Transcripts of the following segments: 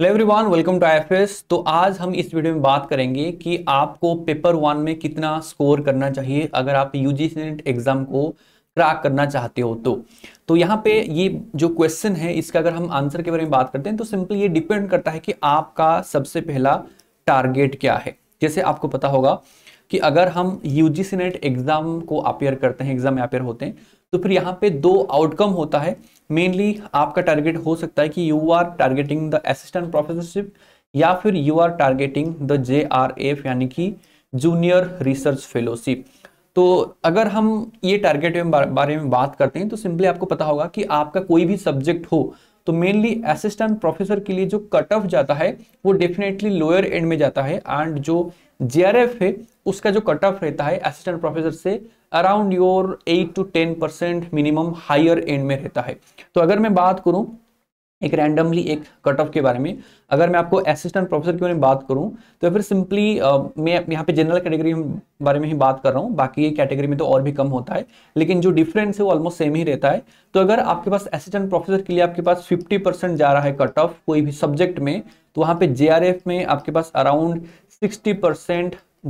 hello everyone welcome to IFS तो आज हम इस वीडियो में बात करेंगे कि आपको पेपर वन में कितना स्कोर करना चाहिए अगर आप यूजी नेट एग्जाम को क्रैक करना चाहते हो तो तो यहाँ पे ये जो क्वेश्चन है इसका अगर हम आंसर के बारे में बात करते हैं तो सिंपली ये डिपेंड करता है कि आपका सबसे पहला टारगेट क्या है जैसे आपको पता होगा कि अगर हम यूजीसी नेट एग्जाम को अपेयर करते हैं एग्जाम में अपेयर होते हैं तो फिर यहाँ पे दो आउटकम होता है मेनली आपका टारगेट हो सकता है कि you are targeting the assistant professorship या फिर you are targeting the J R F यानी कि जूनियर रिसर्च फेलोशिप तो अगर हम ये टारगेट बारे में बात करते हैं तो सिंपली आपको पता होगा कि आपका कोई भी सब्जेक्ट हो तो मेनली असिस्टेंट प्रोफेसर के लिए जो कट ऑफ जाता है वो डेफिनेटली लोअर एंड में जाता है एंड जो जे है उसका जो कट ऑफ रहता है असिस्टेंट प्रोफेसर से around your eight to ten percent minimum higher end में रहता है तो अगर मैं बात करूं एक रैंडमली एक कट ऑफ के बारे में अगर मैं आपको असिस्टेंट प्रोफेसर के बारे में बात करूं तो फिर सिंपली मैं यहाँ पे जनरल कैटेगरी बारे में ही बात कर रहा हूँ बाकी कैटेगरी में तो और भी कम होता है लेकिन जो डिफरेंस है वो ऑलमोस्ट सेम ही रहता है तो अगर आपके पास असिस्टेंट प्रोफेसर के लिए आपके पास परसेंट जा रहा है कट ऑफ कोई भी सब्जेक्ट में तो वहाँ पे जे में आपके पास अराउंड सिक्सटी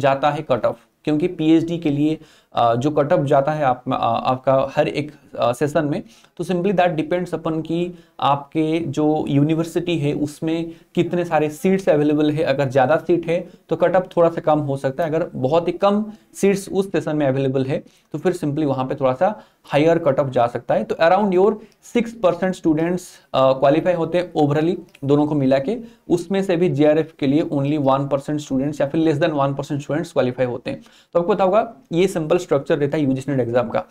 जाता है कट ऑफ क्योंकि पी के लिए जो कटअप जाता है आप आपका हर एक सेशन में तो सिंपली दैट डिपेंड्स अपन कि आपके जो यूनिवर्सिटी है उसमें कितने सारे सीट्स अवेलेबल है अगर ज़्यादा सीट है तो कटअप थोड़ा सा कम हो सकता है अगर बहुत ही कम सीट्स उस सेशन में अवेलेबल है तो फिर सिंपली वहाँ पे थोड़ा सा हायर कटअप जा सकता है तो around your six percent students qualify होते हैं ओवरली दोनों को मिला के उसमें से भी जे के लिए ओनली वन परसेंट स्टूडेंट्स या फिर less than one percent students qualify होते हैं तो आपको बताऊंगा ये सिंपल स्ट्रक्चर रहता है यूजीसी नेट एग्जाम का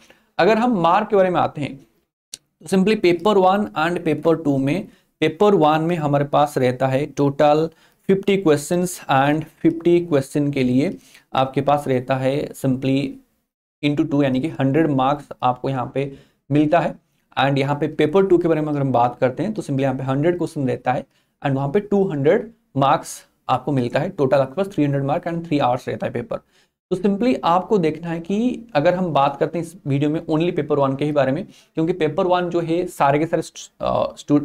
अगर हम मार्क के बारे में आते हैं तो simply paper one and paper two में पेपर वन में हमारे पास रहता है टोटल 50 क्वेश्चंस एंड 50 क्वेश्चन के लिए आपके पास रहता है सिंपली इनटू टू यानी कि 100 मार्क्स आपको यहां पे मिलता है एंड यहां पे पेपर टू के बारे में अगर हम बात करते हैं तो सिंपली यहां पे 100 क्वेश्चन रहता है एंड वहां पे 200 मार्क्स आपको मिलता है टोटल आपके पास 300 मार्क एंड थ्री आवर्स रहता है पेपर तो सिंपली आपको देखना है कि अगर हम बात करते हैं इस वीडियो में ओनली पेपर वन के ही बारे में क्योंकि पेपर वन जो है सारे के सारे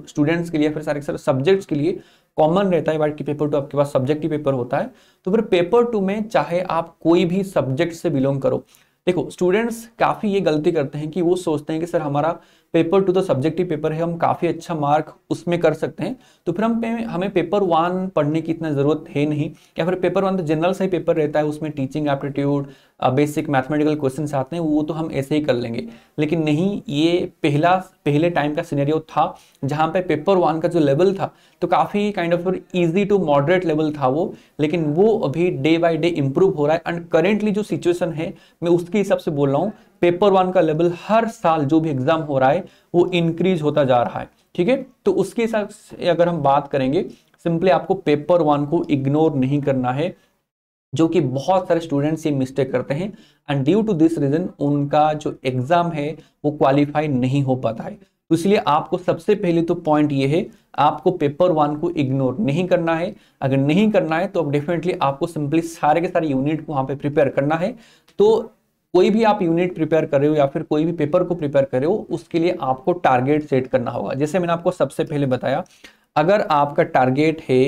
स्टूडेंट्स के लिए फिर सारे के सारे सब्जेक्ट्स के लिए कॉमन रहता है बाकी पेपर टू आपके पास सब्जेक्ट ही पेपर होता है तो फिर पेपर टू में चाहे आप कोई भी सब्जेक्ट से बिलोंग करो देखो स्टूडेंट्स काफ़ी ये गलती करते हैं कि वो सोचते हैं कि सर हमारा पेपर टू तो सब्जेक्टिव पेपर है हम काफ़ी अच्छा मार्क उसमें कर सकते हैं तो फिर हम पे, हमें पेपर वन पढ़ने की इतना ज़रूरत है नहीं या फिर पेपर वन तो जनरल सा ही पेपर रहता है उसमें teaching aptitude basic mathematical question आते हैं वो तो हम ऐसे ही कर लेंगे लेकिन नहीं ये पहला पहले टाइम का सीनेरियो था जहाँ पे पेपर वन का जो लेवल था तो काफ़ी kind of easy to moderate level था वो लेकिन वो अभी डे बाई डे इम्प्रूव हो रहा है एंड करेंटली जो सिचुएशन है मैं उसके हिसाब से बोल रहा हूँ पेपर वन का लेवल हर साल जो भी एग्जाम हो रहा है वो इंक्रीज होता जा रहा है ठीक है तो उसके हिसाब से अगर हम बात करेंगे सिंपली आपको पेपर वन को इग्नोर नहीं करना है जो कि बहुत सारे स्टूडेंट्स ये मिस्टेक करते हैं and due to this reason उनका जो एग्जाम है वो क्वालिफाई नहीं हो पाता है तो इसलिए आपको सबसे पहले तो पॉइंट ये है आपको पेपर वन को इग्नोर नहीं करना है अगर नहीं करना है तो अब डेफिनेटली आपको सिंपली सारे के सारे यूनिट को वहां पे प्रिपेयर करना है तो कोई भी आप यूनिट प्रिपेयर कर रहे हो या फिर कोई भी पेपर को प्रिपेयर कर रहे हो उसके लिए आपको टारगेट सेट करना होगा जैसे मैंने आपको सबसे पहले बताया अगर आपका टारगेट है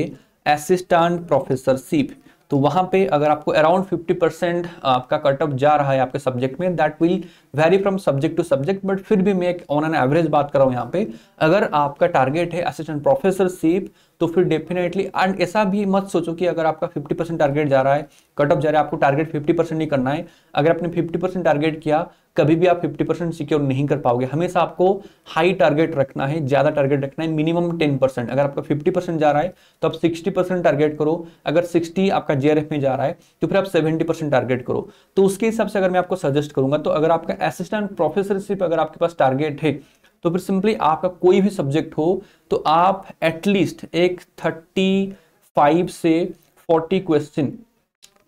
असिस्टेंट प्रोफेसर सीप तो वहाँ पे अगर आपको अराउंड 50 परसेंट आपका कट जा रहा है आपके सब्जेक्ट में that will vary from subject to subject but फिर भी मैं एक ऑन एन एवरेज बात कर रहा हूँ यहाँ पे अगर आपका टारगेट है असिस्टेंट प्रोफेसरशिप तो फिर डेफिनेटली एंड ऐसा भी मत सोचो कि अगर आपका 50 परसेंट टारगेट जा रहा है कटअप जा रहा है आपको टारगेट 50 परसेंट नहीं करना है अगर आपने 50 परसेंट टारगेट किया कभी भी आप 50 परसेंट सिक्योर नहीं कर पाओगे हमेशा आपको हाई टारगेट रखना है ज़्यादा टारगेट रखना है मिनिमम 10 परसेंट अगर आपका 50 परसेंट जा रहा है तो आप 60 परसेंट टारगेट करो अगर 60 आपका जे में जा रहा है तो फिर आप 70 परसेंट टारगेट करो तो उसके हिसाब से अगर मैं आपको सजेस्ट करूंगा तो अगर आपका असिस्टेंट प्रोफेसरशिप अगर आपके पास टारगेट है तो फिर सिंपली आपका कोई भी सब्जेक्ट हो तो आप एटलीस्ट एक थर्टी फाइव से फोर्टी क्वेश्चन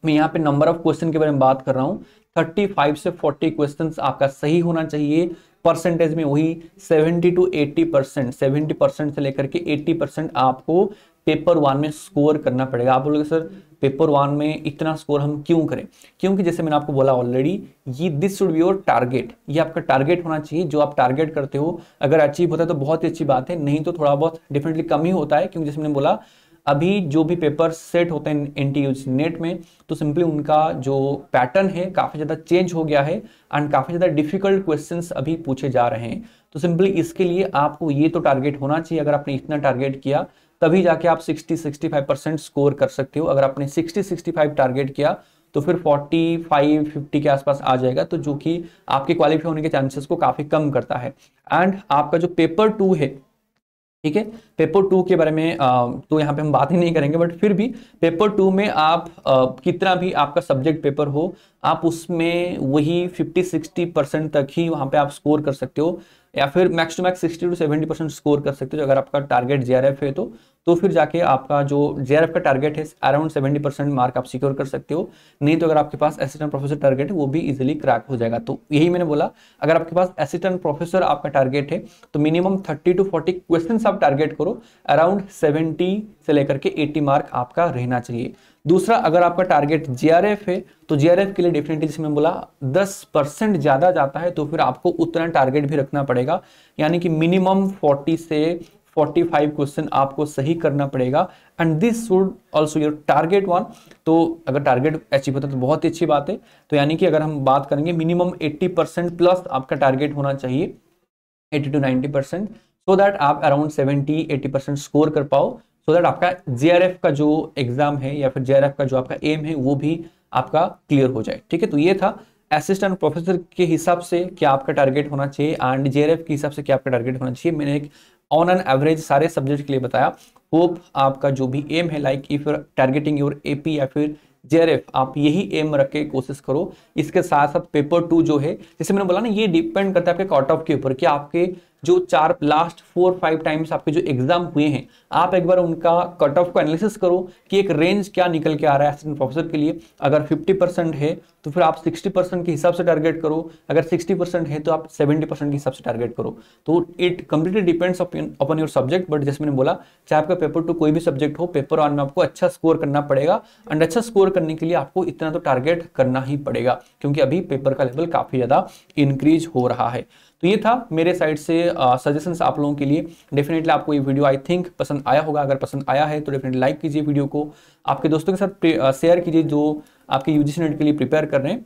मैं यहाँ पे नंबर ऑफ क्वेश्चन के बारे में बात कर रहा हूँ 35 से 40 क्वेश्चंस आपका सही होना चाहिए परसेंटेज में वही 70 टू 80 परसेंट सेवेंटी परसेंट से लेकर के 80 परसेंट आपको पेपर वन में स्कोर करना पड़ेगा आप बोलोगे सर पेपर वन में इतना स्कोर हम क्यों करें क्योंकि जैसे मैंने आपको बोला ऑलरेडी ये this should be your target ये आपका टारगेट होना चाहिए जो आप टारगेट करते हो अगर अचीव होता है तो बहुत ही अच्छी बात है नहीं तो थोड़ा बहुत डेफिनेटली कम ही होता है क्योंकि जैसे मैंने बोला अभी जो भी पेपर सेट होते हैं एन टी नेट में तो सिंपली उनका जो पैटर्न है काफ़ी ज़्यादा चेंज हो गया है एंड काफ़ी ज़्यादा डिफिकल्ट क्वेश्चन अभी पूछे जा रहे हैं तो सिंपली इसके लिए आपको ये तो टारगेट होना चाहिए अगर आपने इतना टारगेट किया तभी जाके आप 60-65 परसेंट स्कोर कर सकते हो अगर आपने 60-65 टारगेट किया तो फिर 45, 50 के आसपास आ जाएगा तो जो कि आपके क्वालिफाई होने के चांसेस को काफ़ी कम करता है एंड आपका जो पेपर टू है ठीक है पेपर टू के बारे में आ, तो यहाँ पे हम बात ही नहीं करेंगे बट फिर भी पेपर टू में आप आ, कितना भी आपका सब्जेक्ट पेपर हो आप उसमें वही 50-60 परसेंट तक ही वहाँ पे आप स्कोर कर सकते हो या फिर max to max 60 to 70 percent score कर सकते हो अगर आपका टारगेट जे आर एफ है तो तो फिर जाके आपका जो जे का टारगेट है अराउंड सेवेंटी परसेंट मार्क आप सिक्योर कर सकते हो नहीं तो अगर आपके पास असिस्टेंट प्रोफेसर टारगेट है वो भी इजिली क्रैक हो जाएगा तो यही मैंने बोला अगर आपके पास असिस्टेंट प्रोफेसर आपका टारगेट है तो minimum thirty to forty question आप टारगेट करो अराउंड सेवेंटी से लेकर के एट्टी मार्क आपका रहना चाहिए दूसरा अगर आपका टारगेट जे है तो जे के लिए डेफिनेटली जिसमें बोला दस ज़्यादा जाता है तो फिर आपको उतना टारगेट भी रखना पड़ेगा यानी कि मिनिमम फोर्टी से 45 क्वेश्चन आपको सही करना पड़ेगा and this should also your target one तो अगर टारगेट अचीव होता है तो बहुत ही अच्छी बात है तो यानी कि अगर हम बात करेंगे मिनिमम 80 परसेंट प्लस आपका टारगेट होना चाहिए 80 टू 90 परसेंट सो दैट आप अराउंड 70 80 परसेंट स्कोर कर पाओ सो so दैट आपका जे का जो एग्जाम है या फिर जे का जो आपका एम है वो भी आपका क्लियर हो जाए ठीक है तो ये था असिस्टेंट प्रोफेसर के हिसाब से क्या आपका टारगेट होना चाहिए एंड जे के हिसाब से क्या आपका टारगेट होना चाहिए मैंने एक ऑन एन एवरेज सारे सब्जेक्ट के लिए बताया होप आपका जो भी एम है like if you're targeting your AP या फिर जेआरएफ आप यही एम रख के कोशिश करो इसके साथ साथ पेपर टू जो है जैसे मैंने बोला ना ये डिपेंड करता है आपके कॉट ऑफ के ऊपर कि आपके जो चार लास्ट फोर फाइव टाइम्स आपके जो एग्जाम हुए हैं आप एक बार उनका कट ऑफ को एनालिसिस करो कि एक रेंज क्या निकल के आ रहा है असिस्टेंट प्रोफेसर के लिए अगर 50 परसेंट है तो फिर आप 60 परसेंट के हिसाब से टारगेट करो अगर 60 परसेंट है तो आप 70 परसेंट के हिसाब से टारगेट करो तो it completely depends upon your subject but जैसे मैंने बोला चाहे आपका पेपर टू कोई भी सब्जेक्ट हो पेपर वन में आपको अच्छा स्कोर करना पड़ेगा एंड अच्छा स्कोर करने के लिए आपको इतना तो टारगेट करना ही पड़ेगा क्योंकि अभी पेपर का लेवल काफ़ी ज़्यादा इंक्रीज हो रहा है तो ये था मेरे साइड से सजेशंस uh, आप लोगों के लिए डेफिनेटली आपको ये वीडियो आई थिंक पसंद आया होगा अगर पसंद आया है तो डेफिनेटली लाइक कीजिए वीडियो को आपके दोस्तों के साथ शेयर uh, कीजिए जो आपके यू नेट के लिए प्रिपेयर कर रहे हैं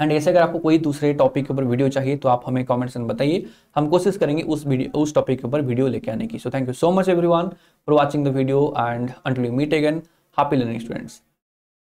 एंड ऐसे अगर आपको कोई दूसरे टॉपिक के ऊपर वीडियो चाहिए तो आप हमें कमेंट्स में बताइए हम कोशिश करेंगे उस वीडियो उस टॉपिक के ऊपर वीडियो लेके आने की so thank you so much everyone for watching the video and until you meet again happy learning students